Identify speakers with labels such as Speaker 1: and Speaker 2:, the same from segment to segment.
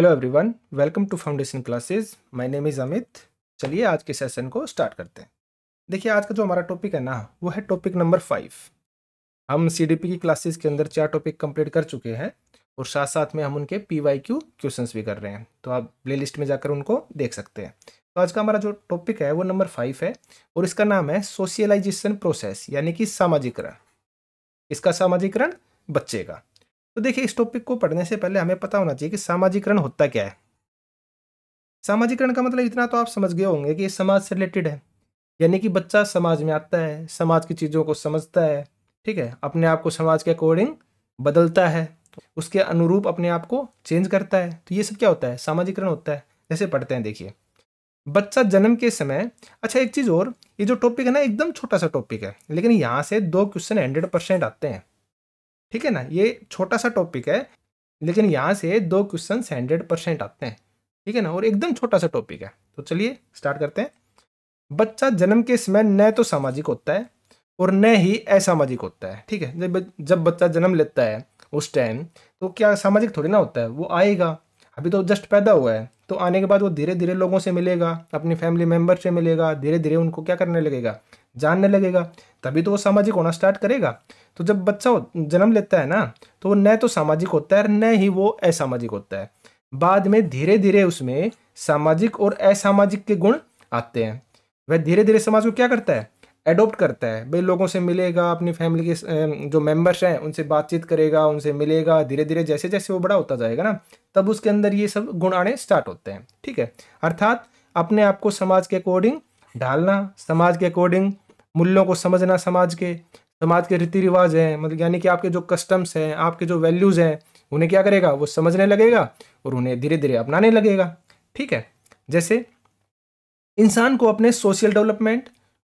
Speaker 1: hello everyone welcome to foundation classes my name is Amit चलिए आज के सेशन को स्टार्ट करते हैं देखिए आज का जो हमारा टॉपिक है ना वो है टॉपिक नंबर फाइव हम सीडीपी की क्लासेस के अंदर चार टॉपिक कंप्लीट कर चुके हैं और साथ साथ में हम उनके पी वाई क्यू क्वेश्चन भी कर रहे हैं तो आप प्ले में जाकर उनको देख सकते हैं तो आज का हमारा जो टॉपिक है वो नंबर फाइव है और इसका नाम है सोशलाइजेशन प्रोसेस यानी कि सामाजिकरण इसका सामाजिकरण बच्चे का तो देखिए इस टॉपिक को पढ़ने से पहले हमें पता होना चाहिए कि सामाजिकरण होता क्या है सामाजिकरण का मतलब इतना तो आप समझ गए होंगे कि ये समाज से रिलेटेड है यानी कि बच्चा समाज में आता है समाज की चीज़ों को समझता है ठीक है अपने आप को समाज के अकॉर्डिंग बदलता है उसके अनुरूप अपने आप को चेंज करता है तो ये सब क्या होता है सामाजिकरण होता है जैसे पढ़ते हैं देखिए बच्चा जन्म के समय अच्छा एक चीज़ और ये जो टॉपिक है ना एकदम छोटा सा टॉपिक है लेकिन यहाँ से दो क्वेश्चन हंड्रेड परसेंट आते हैं ठीक है ना ये छोटा सा टॉपिक है लेकिन यहाँ से दो क्वेश्चन हंड्रेड परसेंट आते हैं ठीक है ना और एकदम छोटा सा टॉपिक है तो चलिए स्टार्ट करते हैं बच्चा जन्म के समय न तो सामाजिक होता है और न ही असामाजिक होता है ठीक है जब जब बच्चा जन्म लेता है उस टाइम तो क्या सामाजिक थोड़ी ना होता है वो आएगा अभी तो जस्ट पैदा हुआ है तो आने के बाद वो धीरे धीरे लोगों से मिलेगा अपनी फैमिली मेम्बर से मिलेगा धीरे धीरे उनको क्या करने लगेगा जानने लगेगा तभी तो वो सामाजिक होना स्टार्ट करेगा तो जब बच्चा जन्म लेता है ना तो वो न तो सामाजिक होता है न ही वो असामाजिक होता है बाद में धीरे धीरे उसमें सामाजिक और असामाजिक के गुण आते हैं वह धीरे धीरे समाज को क्या करता है एडोप्ट करता है भाई लोगों से मिलेगा अपनी फैमिली के जो मेंबर्स हैं उनसे बातचीत करेगा उनसे मिलेगा धीरे धीरे जैसे जैसे वो बड़ा होता जाएगा ना तब उसके अंदर ये सब गुण आने स्टार्ट होते हैं ठीक है अर्थात अपने आप को समाज के अकॉर्डिंग ढालना समाज के अकॉर्डिंग मूल्यों को समझना समाज के समाज के रीति रिवाज हैं मतलब यानी कि आपके जो कस्टम्स हैं आपके जो वैल्यूज़ हैं उन्हें क्या करेगा वो समझने लगेगा और उन्हें धीरे धीरे अपनाने लगेगा ठीक है जैसे इंसान को अपने social development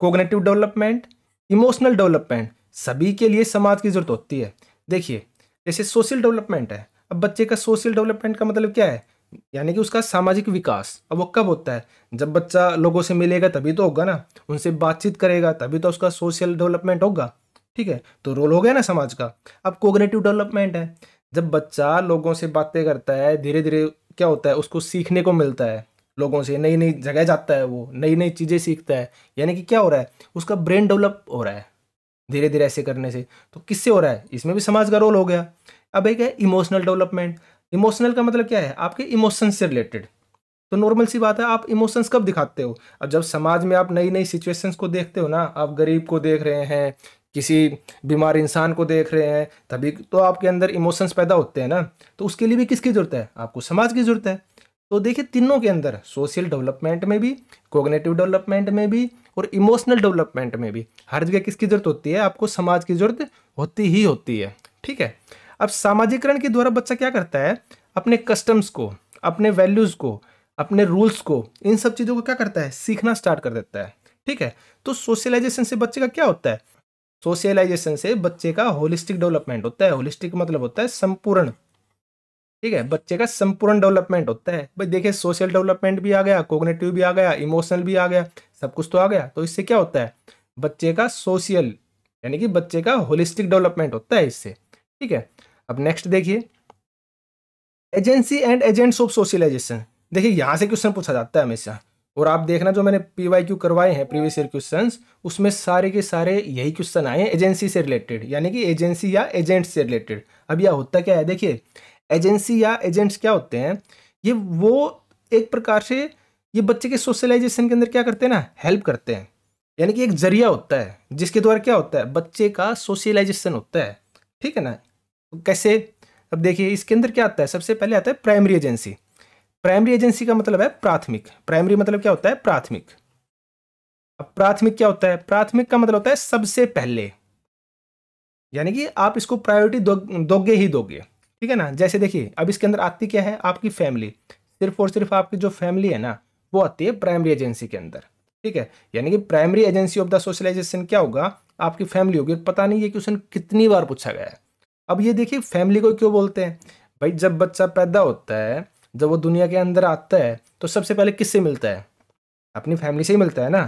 Speaker 1: cognitive development emotional development सभी के लिए समाज की ज़रूरत होती है देखिए जैसे सोशल डेवलपमेंट है अब बच्चे का सोशल डेवलपमेंट का मतलब क्या है यानी कि उसका सामाजिक विकास अब वो कब होता है जब बच्चा लोगों से मिलेगा तभी तो होगा ना उनसे बातचीत करेगा तभी तो उसका सोशल डेवलपमेंट होगा ठीक है तो रोल हो गया ना समाज का अब कोग्रेटिव डेवलपमेंट है जब बच्चा लोगों से बातें करता है धीरे धीरे क्या होता है उसको सीखने को मिलता है लोगों से नई नई जगह जाता है वो नई नई चीज़ें सीखता है यानी कि क्या हो रहा है उसका ब्रेन डेवलप हो रहा है धीरे धीरे ऐसे करने से तो किससे हो रहा है इसमें भी समाज का रोल हो गया अब एक है इमोशनल डेवलपमेंट इमोशनल का मतलब क्या है आपके इमोशंस से रिलेटेड तो नॉर्मल सी बात है आप इमोशंस कब दिखाते हो अब जब समाज में आप नई नई सिचुएशंस को देखते हो ना आप गरीब को देख रहे हैं किसी बीमार इंसान को देख रहे हैं तभी तो आपके अंदर इमोशंस पैदा होते हैं ना तो उसके लिए भी किसकी ज़रूरत है आपको समाज की ज़रूरत है तो देखिए तीनों के अंदर सोशल डेवलपमेंट में भी कोग्नेटिव डेवलपमेंट में भी और इमोशनल डेवलपमेंट में भी हर जगह किसकी ज़रूरत होती है आपको समाज की ज़रूरत होती ही होती है ठीक है अब सामाजिकरण के द्वारा बच्चा क्या करता है अपने कस्टम्स को अपने वैल्यूज़ को अपने रूल्स को इन सब चीज़ों को क्या करता है सीखना स्टार्ट कर देता है ठीक है तो सोशलाइजेशन से बच्चे का क्या होता है सोशलाइजेशन से बच्चे का होलिस्टिक डेवलपमेंट होता है होलिस्टिक मतलब होता है संपूर्ण ठीक है बच्चे का संपूर्ण डेवलपमेंट होता है भाई देखिए सोशल डेवलपमेंट भी आ गया कोग्नेटिव भी आ गया इमोशनल भी आ गया सब कुछ तो आ गया तो इससे क्या होता है बच्चे का सोशल यानी कि बच्चे का होलिस्टिक डेवलपमेंट होता है इससे ठीक है अब नेक्स्ट देखिए agency and agents of socialisation देखिए यहाँ से क्वेश्चन पूछा जाता है हमेशा और आप देखना जो मैंने पी क्यू करवाए हैं प्रीवियस ईयर क्वेश्चन उसमें सारे के सारे यही क्वेश्चन आए हैं एजेंसी से रिलेटेड यानी कि एजेंसी या एजेंट्स से रिलेटेड अब यह होता क्या है देखिए एजेंसी या एजेंट्स क्या होते हैं ये वो एक प्रकार से ये बच्चे के सोशलाइजेशन के अंदर क्या करते हैं ना हेल्प करते हैं यानी कि एक जरिया होता है जिसके द्वारा क्या होता है बच्चे का सोशलाइजेशन होता है ठीक है ना कैसे अब देखिए इसके अंदर क्या आता है सबसे पहले आता है प्राइमरी एजेंसी प्राइमरी एजेंसी का मतलब है प्राथमिक प्राइमरी मतलब क्या होता है प्राथमिक अब प्राथमिक क्या होता है प्राथमिक का मतलब होता है सबसे पहले यानी कि आप इसको प्रायोरिटी दोगे ही दोगे ठीक है ना जैसे देखिए अब इसके अंदर आती क्या है आपकी फैमिली सिर्फ और सिर्फ आपकी जो फैमिली है ना वो आती है प्राइमरी एजेंसी के अंदर ठीक है यानी कि primary agency of the socialisation क्या होगा आपकी फैमिली होगी पता नहीं ये क्वेश्चन कितनी बार पूछा गया है अब ये देखिए फैमिली को क्यों बोलते हैं भाई जब बच्चा पैदा होता है जब वो दुनिया के अंदर आता है तो सबसे पहले किससे मिलता है अपनी फैमिली से ही मिलता है ना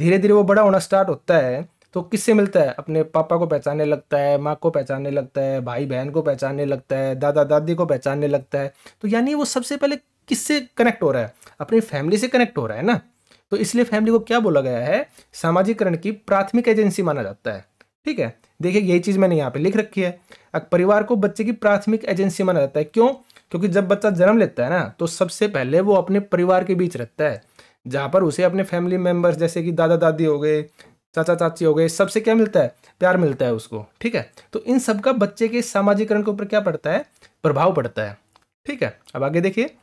Speaker 1: धीरे धीरे वो बड़ा होना स्टार्ट होता है तो किससे मिलता है अपने पापा को पहचानने लगता है माँ को पहचानने लगता है भाई बहन को पहचानने लगता है दादा दादी को पहचानने लगता है तो यानी वो सबसे पहले किससे कनेक्ट हो रहा है अपनी फैमिली से कनेक्ट हो रहा है ना तो इसलिए फैमिली को क्या बोला गया है सामाजिकरण की प्राथमिक एजेंसी माना जाता है ठीक है देखिए यही चीज़ मैंने यहाँ पे लिख रखी है अब परिवार को बच्चे की प्राथमिक एजेंसी माना जाता है क्यों क्योंकि जब बच्चा जन्म लेता है ना तो सबसे पहले वो अपने परिवार के बीच रहता है जहाँ पर उसे अपने फैमिली मेम्बर्स जैसे कि दादा दादी हो गए चाचा चाची हो गए सबसे क्या मिलता है प्यार मिलता है उसको ठीक है तो इन सब का बच्चे के सामाजिकरण के ऊपर क्या पड़ता है प्रभाव पड़ता है ठीक है अब आगे देखिए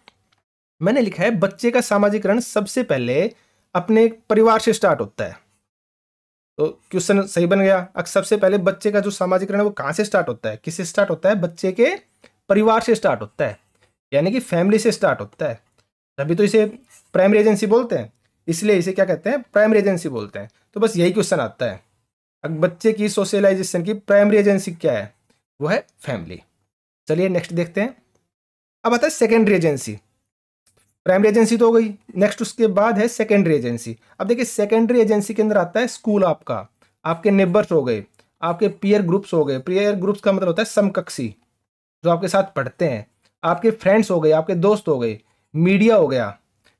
Speaker 1: मैंने लिखा है बच्चे का सामाजिकरण सबसे पहले अपने परिवार से स्टार्ट होता है तो क्वेश्चन सही बन गया अब सबसे पहले बच्चे का जो सामाजिकरण है वो कहाँ से स्टार्ट होता है किससे स्टार्ट होता है बच्चे के परिवार से स्टार्ट होता है यानी कि फैमिली से स्टार्ट होता है तभी तो इसे प्राइमरी एजेंसी बोलते हैं इसलिए इसे क्या कहते हैं प्राइमरी एजेंसी बोलते हैं तो बस यही क्वेश्चन आता है अब बच्चे की सोशलाइजेशन की प्राइमरी एजेंसी क्या है वो है फैमिली चलिए नेक्स्ट देखते हैं अब आता है सेकेंडरी एजेंसी प्राइमरी एजेंसी तो हो गई नेक्स्ट उसके बाद है सेकेंडरी एजेंसी अब देखिए सेकेंडरी एजेंसी के अंदर आता है स्कूल आपका आपके नेबर्स हो गए आपके पीयर ग्रुप्स हो गए पीयर ग्रुप्स का मतलब होता है समकक्षी जो आपके साथ पढ़ते हैं आपके फ्रेंड्स हो गए आपके दोस्त हो गए मीडिया हो गया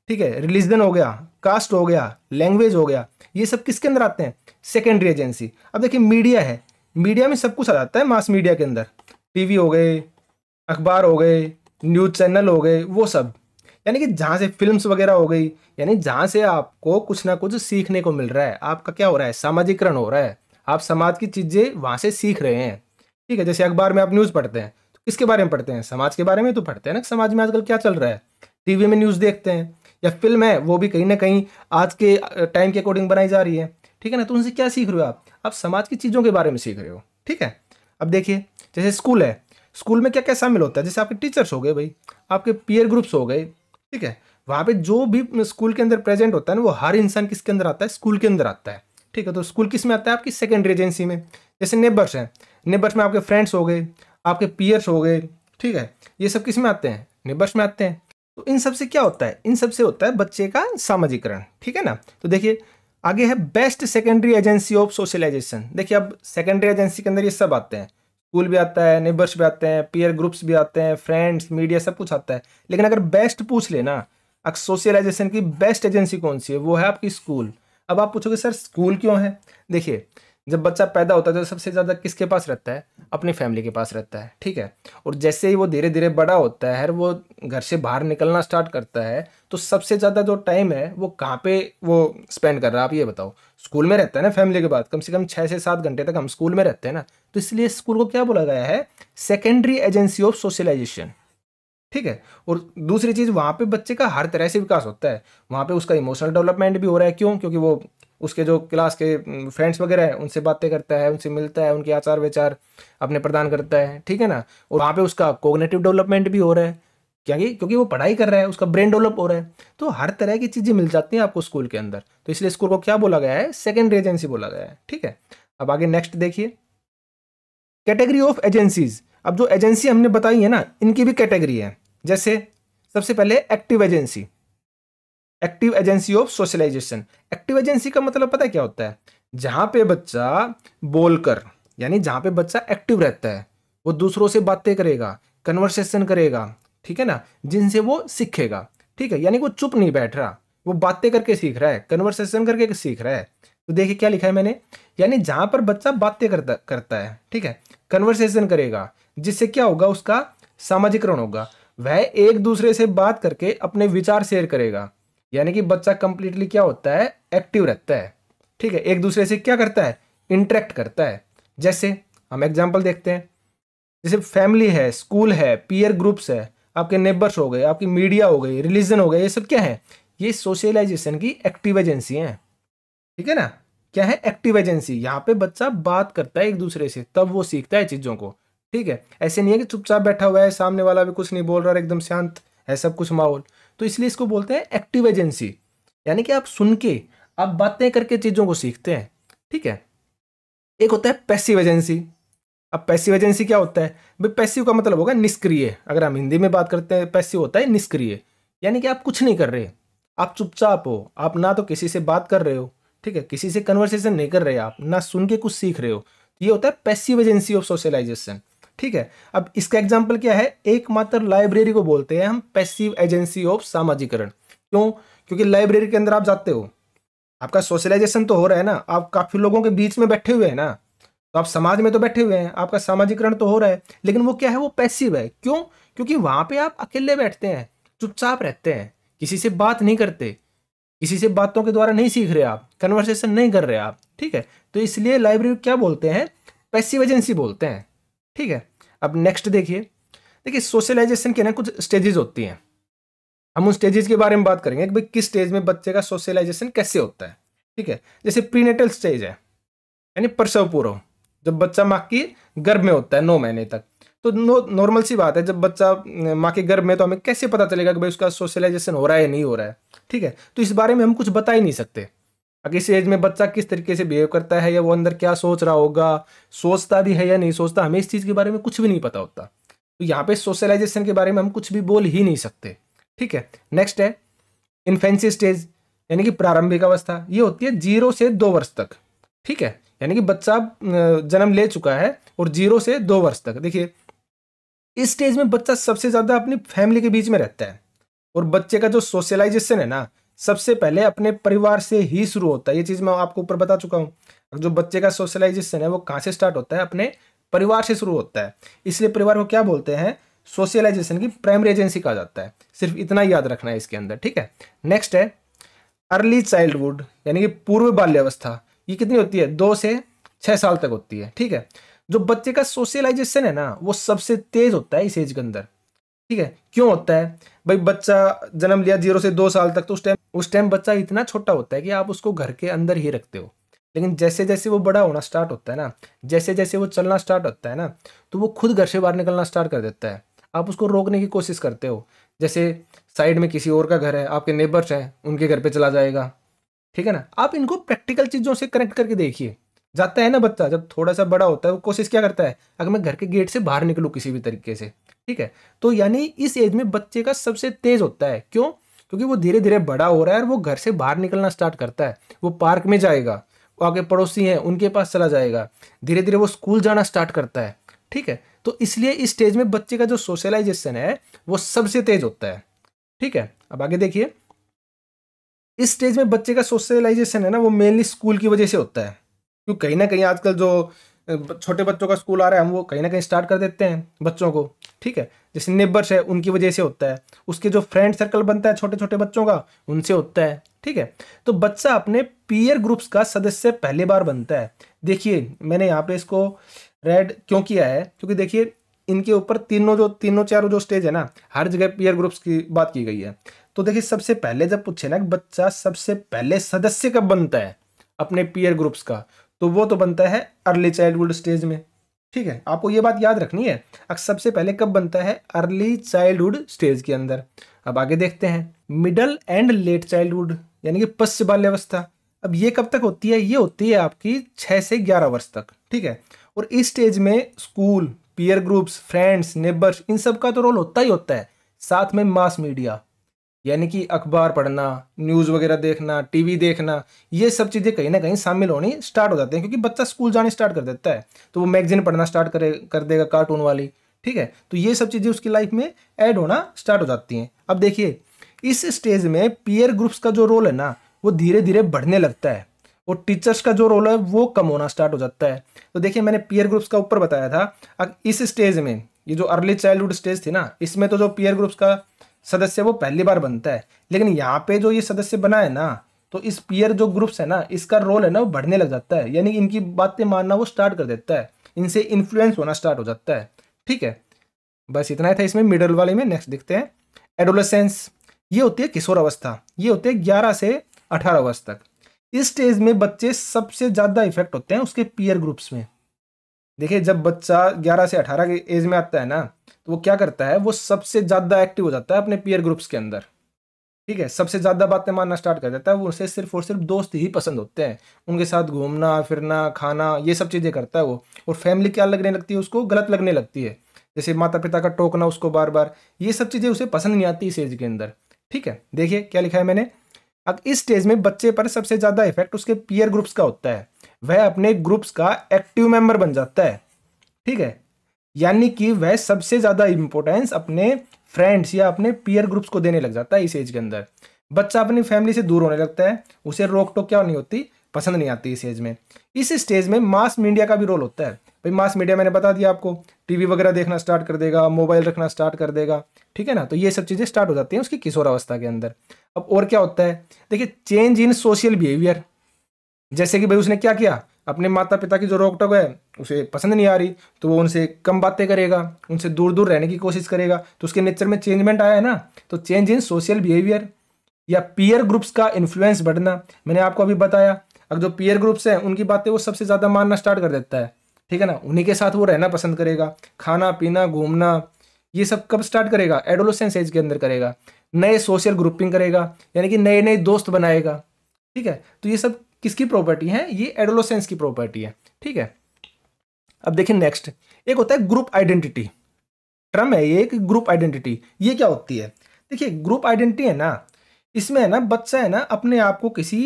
Speaker 1: ठीक है रिलीजन हो गया कास्ट हो गया लैंग्वेज हो गया ये सब किसके अंदर आते हैं सेकेंडरी एजेंसी अब देखिए मीडिया है मीडिया में सब कुछ आ जाता है मास मीडिया के अंदर टीवी हो गए अखबार हो गए न्यूज़ चैनल हो गए वो सब यानी कि जहाँ से फिल्म्स वगैरह हो गई यानी जहाँ से आपको कुछ ना कुछ सीखने को मिल रहा है आपका क्या हो रहा है सामाजिकरण हो रहा है आप समाज की चीज़ें वहाँ से सीख रहे हैं ठीक है जैसे अखबार में आप न्यूज़ पढ़ते हैं तो किसके बारे में पढ़ते हैं समाज के बारे में तो पढ़ते हैं ना समाज में आजकल क्या चल रहा है टीवी में न्यूज़ देखते हैं या फिल्म है वो भी कहीं ना कहीं आज के टाइम के अकॉर्डिंग बनाई जा रही है ठीक है ना तो उनसे क्या सीख रहे हो आप आप समाज की चीज़ों के बारे में सीख रहे हो ठीक है अब देखिए जैसे स्कूल है स्कूल में क्या क्या शामिल होता है जैसे आपके टीचर्स हो गए भाई आपके पीयर ग्रुप्स हो गए ठीक है वहाँ पे जो भी स्कूल के अंदर प्रेजेंट होता है ना वो हर इंसान किसके अंदर आता है स्कूल के अंदर आता है ठीक है तो स्कूल किस में आता है आपकी सेकेंडरी एजेंसी में जैसे नेबर्स हैं नेबर्स में आपके फ्रेंड्स हो गए आपके पीयर्स हो गए ठीक है ये सब किस में आते हैं नेबर्स में आते हैं तो इन सब से क्या होता है इन सब से होता है बच्चे का सामाजिकरण ठीक है ना तो देखिए आगे है best secondary agency of socialisation देखिए अब सेकेंडरी एजेंसी के अंदर ये सब आते हैं स्कूल भी आता है नेबर्स भी आते हैं पीयर ग्रुप्स भी आते हैं फ्रेंड्स मीडिया सब कुछ आता है लेकिन अगर बेस्ट पूछ लेना सोशलाइजेशन की बेस्ट एजेंसी कौन सी है वो है आपकी स्कूल अब आप पूछोगे सर स्कूल क्यों है देखिए जब बच्चा पैदा होता है तो सबसे ज़्यादा किसके पास रहता है अपनी फैमिली के पास रहता है ठीक है और जैसे ही वो धीरे धीरे बड़ा होता है वो घर से बाहर निकलना स्टार्ट करता है तो सबसे ज़्यादा जो टाइम है वो कहाँ पे वो स्पेंड कर रहा है आप ये बताओ स्कूल में रहता है ना फैमिली के बाद कम से कम छः से सात घंटे तक हम स्कूल में रहते हैं ना तो इसलिए स्कूल को क्या बोला गया है सेकेंडरी एजेंसी ऑफ सोशलाइजेशन ठीक है और दूसरी चीज़ वहाँ पे बच्चे का हर तरह से विकास होता है वहाँ पे उसका इमोशनल डेवलपमेंट भी हो रहा है क्यों क्योंकि वो उसके जो क्लास के फ्रेंड्स वगैरह हैं उनसे बातें करता है उनसे मिलता है उनके आचार विचार अपने प्रदान करता है ठीक है ना और वहाँ पे उसका कोग्नेटिव डेवलपमेंट भी हो रहा है क्योंकि क्योंकि वो पढ़ाई कर रहा है उसका ब्रेन डेवलप हो रहा है तो हर तरह की चीज़ें मिल जाती हैं आपको स्कूल के अंदर तो इसलिए स्कूल को क्या बोला गया है सेकेंडरी एजेंसी बोला गया है ठीक है अब आगे नेक्स्ट देखिए कैटेगरी ऑफ एजेंसीज अब जो एजेंसी हमने बताई है ना इनकी भी कैटेगरी है जैसे सबसे पहले active agency active agency of socialisation active agency का मतलब पता है क्या होता है जहाँ पे बच्चा बोलकर यानी जहाँ पे बच्चा एक्टिव रहता है वो दूसरों से बातें करेगा कन्वर्सेशन करेगा ठीक है ना जिनसे वो सीखेगा ठीक है यानी वो चुप नहीं बैठ रहा वो बातें करके सीख रहा है कन्वर्सेशन करके सीख रहा है तो देखिए क्या लिखा है मैंने यानी जहाँ पर बच्चा बातें करता करता है ठीक है कन्वर्सेशन करेगा जिससे क्या होगा उसका सामाजिकरण होगा वह एक दूसरे से बात करके अपने विचार शेयर करेगा यानी कि बच्चा कंप्लीटली क्या होता है एक्टिव रहता है ठीक है एक दूसरे से क्या करता है इंटरेक्ट करता है जैसे हम एग्जाम्पल देखते हैं जैसे फैमिली है स्कूल है पीयर ग्रुप्स है आपके नेबर्स हो गए आपकी मीडिया हो गई रिलीजन हो गए ये सब क्या है ये सोशलाइजेशन की एक्टिव एजेंसी हैं ठीक है ना क्या है एक्टिव एजेंसी यहाँ पे बच्चा बात करता है एक दूसरे से तब वो सीखता है चीज़ों को ठीक है ऐसे नहीं है कि चुपचाप बैठा हुआ है सामने वाला भी कुछ नहीं बोल रहा है एकदम शांत है सब कुछ माहौल तो इसलिए इसको बोलते हैं एक्टिव एजेंसी यानी कि आप सुन के आप बातें करके चीज़ों को सीखते हैं ठीक है एक होता है पैसिव एजेंसी अब पैसिव एजेंसी क्या होता है भाई पैसिव का मतलब होगा निष्क्रिय अगर हम हिंदी में बात करते हैं पैसिव होता है निष्क्रिय यानी कि आप कुछ नहीं कर रहे आप चुपचाप हो आप ना तो किसी से बात कर रहे हो ठीक है किसी से कन्वर्सेशन नहीं कर रहे आप ना सुन के कुछ सीख रहे हो ये होता है पैसिव एजेंसी ऑफ सोशलाइजेशन ठीक है अब इसका एग्जाम्पल क्या है एकमात्र लाइब्रेरी को बोलते हैं हम पैसिव एजेंसी ऑफ सामाजिकरण क्यों क्योंकि लाइब्रेरी के अंदर आप जाते हो आपका सोशलाइजेशन तो हो रहा है ना आप काफ़ी लोगों के बीच में बैठे हुए हैं ना तो आप समाज में तो बैठे हुए हैं आपका सामाजिकरण तो हो रहा है लेकिन वो क्या है वो पैसिव है क्यों क्योंकि वहां पे आप अकेले बैठते हैं चुपचाप रहते हैं किसी से बात नहीं करते किसी से बातों के द्वारा नहीं सीख रहे आप कन्वर्सेशन नहीं कर रहे आप ठीक है तो इसलिए लाइब्रेरी क्या बोलते हैं पैसिव एजेंसी बोलते हैं ठीक है अब नेक्स्ट देखिए देखिए सोशलाइजेशन के ना कुछ स्टेजेस होती हैं हम उन स्टेजेस के बारे में बात करेंगे कि भाई किस स्टेज में बच्चे का सोशलाइजेशन कैसे होता है ठीक है जैसे प्रीनेटल स्टेज है यानी प्रसव पूर्व जब बच्चा माँ के गर्भ में होता है नौ महीने तक तो नो नॉर्मल सी बात है जब बच्चा माँ के गर्भ में तो हमें कैसे पता चलेगा कि भाई उसका सोशलाइजेशन हो रहा है या नहीं हो रहा है ठीक है तो इस बारे में हम कुछ बता ही नहीं सकते अगर इस एज में बच्चा किस तरीके से बिहेव करता है या वो अंदर क्या सोच रहा होगा सोचता भी है या नहीं सोचता हमें इस चीज़ के बारे में कुछ भी नहीं पता होता तो यहाँ पे सोशलाइजेशन के बारे में हम कुछ भी बोल ही नहीं सकते ठीक है नेक्स्ट है इन्फेंसी स्टेज यानी कि प्रारंभिक अवस्था ये होती है जीरो से दो वर्ष तक ठीक है यानी कि बच्चा जन्म ले चुका है और जीरो से दो वर्ष तक देखिए इस स्टेज में बच्चा सबसे ज़्यादा अपनी फैमिली के बीच में रहता है और बच्चे का जो सोशलाइजेशन है ना सबसे पहले अपने परिवार से ही शुरू होता है ये चीज़ मैं आपको ऊपर बता चुका हूँ जो बच्चे का सोशलाइजेशन है वो कहाँ से स्टार्ट होता है अपने परिवार से शुरू होता है इसलिए परिवार को क्या बोलते हैं सोशलाइजेशन की प्राइमरी एजेंसी कहा जाता है सिर्फ इतना याद रखना है इसके अंदर ठीक है नेक्स्ट है अर्ली चाइल्डहुड यानी कि पूर्व बाल्यावस्था ये कितनी होती है दो से छः साल तक होती है ठीक है जो बच्चे का सोशलाइजेशन है ना वो सबसे तेज होता है इस एज के अंदर ठीक है क्यों होता है भाई बच्चा जन्म लिया जीरो से दो साल तक तो उस टाइम उस टाइम बच्चा इतना छोटा होता है कि आप उसको घर के अंदर ही रखते हो लेकिन जैसे जैसे वो बड़ा होना स्टार्ट होता है ना जैसे जैसे वो चलना स्टार्ट होता है ना तो वो खुद घर से बाहर निकलना स्टार्ट कर देता है आप उसको रोकने की कोशिश करते हो जैसे साइड में किसी और का घर है आपके नेबर्स हैं उनके घर पे चला जाएगा ठीक है ना आप इनको प्रैक्टिकल चीज़ों से कनेक्ट करके देखिए जाता है ना बच्चा जब थोड़ा सा बड़ा होता है वो कोशिश क्या करता है अगर मैं घर के गेट से बाहर निकलूँ किसी भी तरीके से ठीक है तो यानी इस एज में बच्चे का सबसे तेज होता है क्यों क्योंकि वो धीरे धीरे बड़ा हो रहा है और वो घर से बाहर निकलना स्टार्ट करता है वो पार्क में जाएगा आगे पड़ोसी हैं उनके पास चला जाएगा धीरे धीरे वो स्कूल जाना स्टार्ट करता है ठीक है तो इसलिए इस स्टेज में बच्चे का जो सोशलाइजेशन है वो सबसे तेज होता है ठीक है अब आगे देखिए इस स्टेज में बच्चे का सोशलाइजेशन है ना वो मेनली स्कूल की वजह से होता है क्योंकि कहीं ना कहीं आजकल जो छोटे बच्चों का स्कूल आ रहा है हम वो कहीं ना कहीं स्टार्ट कर देते हैं बच्चों को ठीक है जैसे नेबर्स है उनकी वजह से होता है उसके जो फ्रेंड सर्कल बनता है छोटे छोटे बच्चों का उनसे होता है ठीक है तो बच्चा अपने पीयर ग्रुप्स का सदस्य पहली बार बनता है देखिए मैंने यहाँ पे इसको रेड क्यों किया है क्योंकि देखिए इनके ऊपर तीनों जो तीनों चारों जो स्टेज है ना हर जगह पीयर ग्रुप्स की बात की गई है तो देखिए सबसे पहले जब पूछे ना कि बच्चा सबसे पहले सदस्य कब बनता है अपने पीयर ग्रुप्स का तो वो तो बनता है अर्ली चाइल्डहुड स्टेज में ठीक है आपको ये बात याद रखनी है अब सबसे पहले कब बनता है अर्ली चाइल्डहुड स्टेज के अंदर अब आगे देखते हैं मिडल एंड लेट चाइल्डहुड यानी कि पश्च बाल्यावस्था अब ये कब तक होती है ये होती है आपकी छः से ग्यारह वर्ष तक ठीक है और इस स्टेज में school peer groups friends neighbours इन सब का तो रोल होता ही होता है साथ में मास मीडिया यानी कि अखबार पढ़ना न्यूज़ वगैरह देखना टीवी देखना ये सब चीज़ें कहीं ना कहीं शामिल होनी स्टार्ट हो जाती हैं क्योंकि बच्चा स्कूल जाने स्टार्ट कर देता है तो वो मैगजीन पढ़ना स्टार्ट करे कर देगा कार्टून वाली ठीक है तो ये सब चीज़ें उसकी लाइफ में ऐड होना स्टार्ट हो जाती हैं अब देखिए इस स्टेज में पीयर ग्रुप्स का जो रोल है ना वो धीरे धीरे बढ़ने लगता है और टीचर्स का जो रोल है वो कम होना स्टार्ट हो जाता है तो देखिए मैंने पीयर ग्रुप्स का ऊपर बताया था अब इस स्टेज में ये जो अर्ली चाइल्डहुड स्टेज थी ना इसमें तो जो पीयर ग्रुप्स का सदस्य वो पहली बार बनता है लेकिन यहाँ पे जो ये सदस्य बना है ना तो इस पीयर जो ग्रुप्स है ना इसका रोल है ना वो बढ़ने लग जाता है यानी कि इनकी बातें मानना वो स्टार्ट कर देता है इनसे इन्फ्लुएंस होना स्टार्ट हो जाता है ठीक है बस इतना ही था इसमें मिडल वाले में नेक्स्ट देखते हैं एडोलसेंस ये होती है किशोर अवस्था ये होती है ग्यारह से अठारह वर्ष तक इस स्टेज में बच्चे सबसे ज़्यादा इफेक्ट होते हैं उसके पीयर ग्रुप्स में देखिए जब बच्चा ग्यारह से अठारह के एज में आता है ना तो वो क्या करता है वो सबसे ज़्यादा एक्टिव हो जाता है अपने पीयर ग्रुप्स के अंदर ठीक है सबसे ज़्यादा बातें मानना स्टार्ट कर देता है वो उसे सिर्फ और सिर्फ दोस्त ही पसंद होते हैं उनके साथ घूमना फिरना खाना ये सब चीज़ें करता है वो और फैमिली क्या लगने लगती है उसको गलत लगने लगती है जैसे माता पिता का टोकना उसको बार बार ये सब चीज़ें उसे पसंद नहीं आती इस एज के अंदर ठीक है देखिए क्या लिखा है मैंने अब इस स्टेज में बच्चे पर सबसे ज़्यादा इफेक्ट उसके पीयर ग्रुप्स का होता है वह अपने ग्रुप्स का एक्टिव मेंबर बन जाता है ठीक है यानी कि वह सबसे ज़्यादा इंपॉर्टेंस अपने फ्रेंड्स या अपने पीयर ग्रुप्स को देने लग जाता है इस एज के अंदर बच्चा अपनी फैमिली से दूर होने लगता है उसे रोक टोक क्या नहीं होती पसंद नहीं आती इस एज में इस स्टेज में मास मीडिया का भी रोल होता है भाई मास मीडिया मैंने बता दिया आपको टीवी वगैरह देखना स्टार्ट कर देगा मोबाइल रखना स्टार्ट कर देगा ठीक है ना तो ये सब चीज़ें स्टार्ट हो जाती हैं उसकी किशोरावस्था के अंदर अब और क्या होता है देखिए चेंज इन सोशल बिहेवियर जैसे कि भाई उसने क्या किया अपने माता पिता की जो रोक टोक है उसे पसंद नहीं आ रही तो वो उनसे कम बातें करेगा उनसे दूर दूर रहने की कोशिश करेगा तो उसके नेचर में चेंजमेंट आया है ना तो चेंज इन सोशल बिहेवियर या पीयर ग्रुप्स का इन्फ्लुएंस बढ़ना मैंने आपको अभी बताया अब जो पीयर ग्रुप्स हैं उनकी बातें वो सबसे ज़्यादा मानना स्टार्ट कर देता है ठीक है ना उन्हीं के साथ वो रहना पसंद करेगा खाना पीना घूमना ये सब कब स्टार्ट करेगा एडोलोसेंस एज के अंदर करेगा नए सोशल ग्रुपिंग करेगा यानी कि नए नए दोस्त बनाएगा ठीक है तो ये सब किसकी प्रॉपर्टी है ये एडोलोसेंस की प्रॉपर्टी है ठीक है अब देखिए नेक्स्ट एक होता है ग्रुप आइडेंटिटी ट्रम है ये एक ग्रुप आइडेंटिटी ये क्या होती है देखिए ग्रुप आइडेंटिटी है ना इसमें है ना बच्चा है ना अपने आप को किसी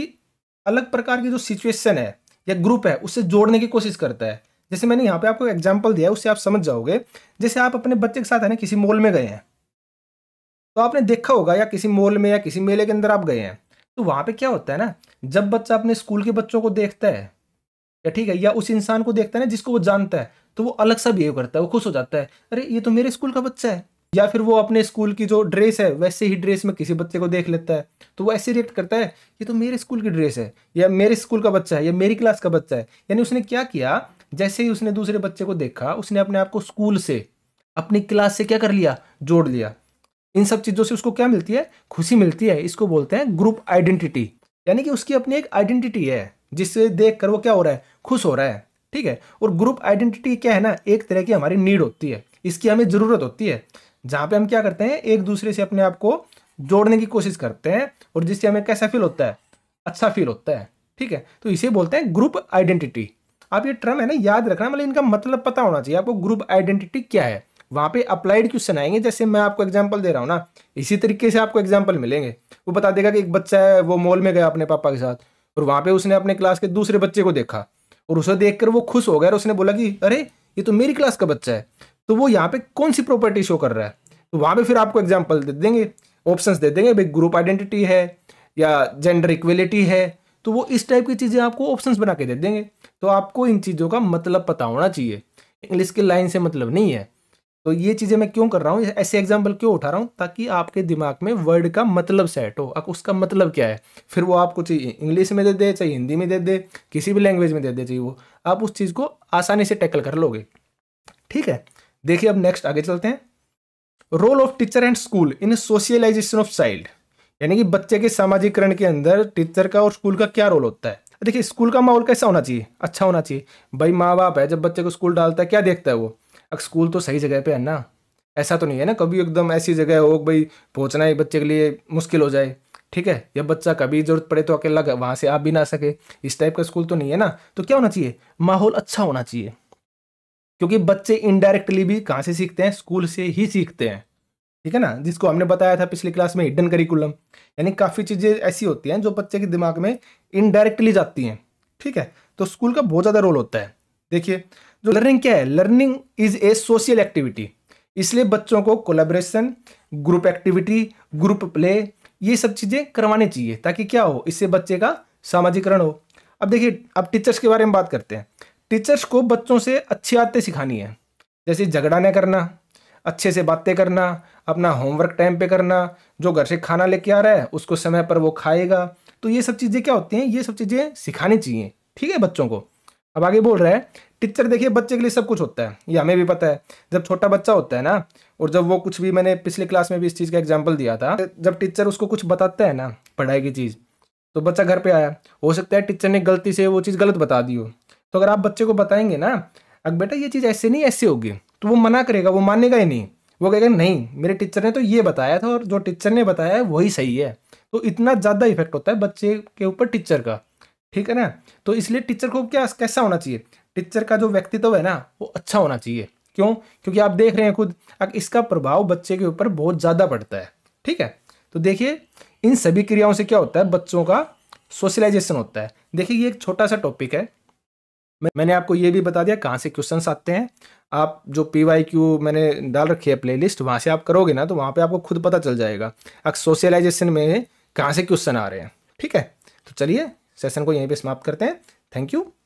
Speaker 1: अलग प्रकार की जो सिचुएशन है या ग्रुप है उससे जोड़ने की कोशिश करता है जैसे मैंने यहाँ पे आपको एग्जाम्पल दिया है उससे आप समझ जाओगे जैसे आप अपने बच्चे के साथ है ना किसी मॉल में गए हैं तो आपने देखा होगा या किसी मॉल में या किसी मेले के अंदर आप गए हैं तो वहाँ पे क्या होता है ना जब बच्चा अपने स्कूल के बच्चों को देखता है या ठीक है या उस इंसान को देखता है ना जिसको वो जानता है तो वो अलग सा बिहेव करता है वो खुश हो जाता है अरे ये तो मेरे स्कूल का बच्चा है या फिर वो अपने स्कूल की जो ड्रेस है वैसे ही ड्रेस में किसी बच्चे को देख लेता है तो वो ऐसे रिएक्ट करता है ये तो मेरे स्कूल की ड्रेस है या मेरे स्कूल का बच्चा है या मेरी क्लास का बच्चा है यानी उसने क्या किया जैसे ही उसने दूसरे बच्चे को देखा उसने अपने आप को स्कूल से अपनी क्लास से क्या कर लिया जोड़ लिया इन सब चीज़ों से उसको क्या मिलती है खुशी मिलती है इसको बोलते हैं ग्रुप आइडेंटिटी यानी कि उसकी अपनी एक आइडेंटिटी है जिससे देख कर वो क्या हो रहा है खुश हो रहा है ठीक है और ग्रुप आइडेंटिटी क्या है ना एक तरह की हमारी नीड होती है इसकी हमें ज़रूरत होती है जहाँ पे हम क्या करते हैं एक दूसरे से अपने आप को जोड़ने की कोशिश करते हैं और जिससे हमें कैसा फील होता है अच्छा फील होता है ठीक है तो इसे बोलते हैं ग्रुप आइडेंटिटी आप ये टर्म है ना याद रखना मतलब इनका मतलब पता होना चाहिए आपको ग्रुप आइडेंटिटी क्या है वहाँ पे अप्लाइड क्वेश्चन आएंगे जैसे मैं आपको एग्जाम्पल दे रहा हूँ ना इसी तरीके से आपको एग्जाम्पल मिलेंगे वो बता देगा कि एक बच्चा है वो मॉल में गया अपने पापा के साथ और वहाँ पर उसने अपने क्लास के दूसरे बच्चे को देखा और उसे देख वो खुश हो गया और उसने बोला कि अरे ये तो मेरी क्लास का बच्चा है तो वो यहाँ पे कौन सी प्रॉपर्टी शो कर रहा है तो वहाँ पर फिर आपको एग्जाम्पल दे देंगे ऑप्शन दे देंगे भाई ग्रुप आइडेंटिटी है या जेंडर इक्वेलिटी है तो वो इस टाइप की चीज़ें आपको ऑप्शन बना के दे देंगे तो आपको इन चीज़ों का मतलब पता होना चाहिए इंग्लिश के लाइन से मतलब नहीं है तो ये चीज़ें मैं क्यों कर रहा हूँ ऐसे एग्जाम्पल क्यों उठा रहा हूँ ताकि आपके दिमाग में वर्ड का मतलब सेट हो उसका मतलब क्या है फिर वो आपको चाहिए इंग्लिश में दे दे चाहे हिंदी में दे दे किसी भी लैंग्वेज में दे दे चाहिए वो आप उस चीज़ को आसानी से टैकल कर लोगे ठीक है देखिए अब नेक्स्ट आगे चलते हैं role of teacher and school in socialisation of child यानी कि बच्चे के सामाजिकरण के अंदर टीचर का और स्कूल का क्या रोल होता है देखिए स्कूल का माहौल कैसा होना चाहिए अच्छा होना चाहिए भाई माँ बाप है जब बच्चे को स्कूल डालता है क्या देखता है वो अब स्कूल तो सही जगह पे है ना ऐसा तो नहीं है ना कभी एकदम ऐसी जगह हो भाई पहुँचना ही बच्चे के लिए मुश्किल हो जाए ठीक है या बच्चा कभी जरूरत पड़े तो अकेला वहाँ से आप भी ना सके इस टाइप का स्कूल तो नहीं है ना तो क्या होना चाहिए माहौल अच्छा होना चाहिए क्योंकि बच्चे इनडायरेक्टली भी कहाँ से सीखते हैं स्कूल से ही सीखते हैं ठीक है ना जिसको हमने बताया था पिछली क्लास में हिडन करिकुलम यानी काफ़ी चीज़ें ऐसी होती हैं जो बच्चे के दिमाग में इनडायरेक्टली जाती हैं ठीक है तो स्कूल का बहुत ज़्यादा रोल होता है देखिए जो लर्निंग क्या है learning is a social activity इसलिए बच्चों को collaboration group activity group play ये सब चीज़ें करवानी चाहिए ताकि क्या हो इससे बच्चे का सामाजिकरण हो अब देखिए अब टीचर्स के बारे में बात करते हैं टीचर्स को बच्चों से अच्छी आदतें सिखानी है जैसे झगड़ा न करना अच्छे से बातें करना अपना होमवर्क टाइम पे करना जो घर से खाना लेके आ रहा है उसको समय पर वो खाएगा तो ये सब चीज़ें क्या होती हैं ये सब चीज़ें सिखानी चाहिए ठीक है बच्चों को अब आगे बोल रहा है टीचर देखिए बच्चे के लिए सब कुछ होता है ये हमें भी पता है जब छोटा बच्चा होता है ना और जब वो कुछ भी मैंने पिछले क्लास में भी इस चीज़ का एग्जाम्पल दिया था जब टीचर उसको कुछ बताता है ना पढ़ाई की चीज़ तो बच्चा घर पे आया हो सकता है टीचर ने गलती से वो चीज़ गलत बता दी हो तो अगर आप बच्चे को बताएंगे ना अब बेटा ये चीज़ ऐसे नहीं ऐसे होगी तो वो मना करेगा वो मानेगा ही नहीं वो कहेगा नहीं मेरे टीचर ने तो ये बताया था और जो टीचर ने बताया है वही सही है तो इतना ज़्यादा इफेक्ट होता है बच्चे के ऊपर टीचर का ठीक है ना तो इसलिए टीचर को क्या कैसा होना चाहिए टीचर का जो व्यक्तित्व है ना वो अच्छा होना चाहिए क्यों क्योंकि आप देख रहे हैं खुद इसका प्रभाव बच्चे के ऊपर बहुत ज़्यादा पड़ता है ठीक है तो देखिए इन सभी क्रियाओं से क्या होता है बच्चों का सोशलाइजेशन होता है देखिए ये एक छोटा सा टॉपिक है मैंने आपको ये भी बता दिया कहाँ से क्वेश्चन आते हैं आप जो पी वाई क्यू मैंने डाल रखी है प्लेलिस्ट वहाँ से आप करोगे ना तो वहाँ पे आपको खुद पता चल जाएगा अब सोशलाइजेशन में कहाँ से क्वेश्चन आ रहे हैं ठीक है तो चलिए सेशन को यहीं पे समाप्त करते हैं थैंक यू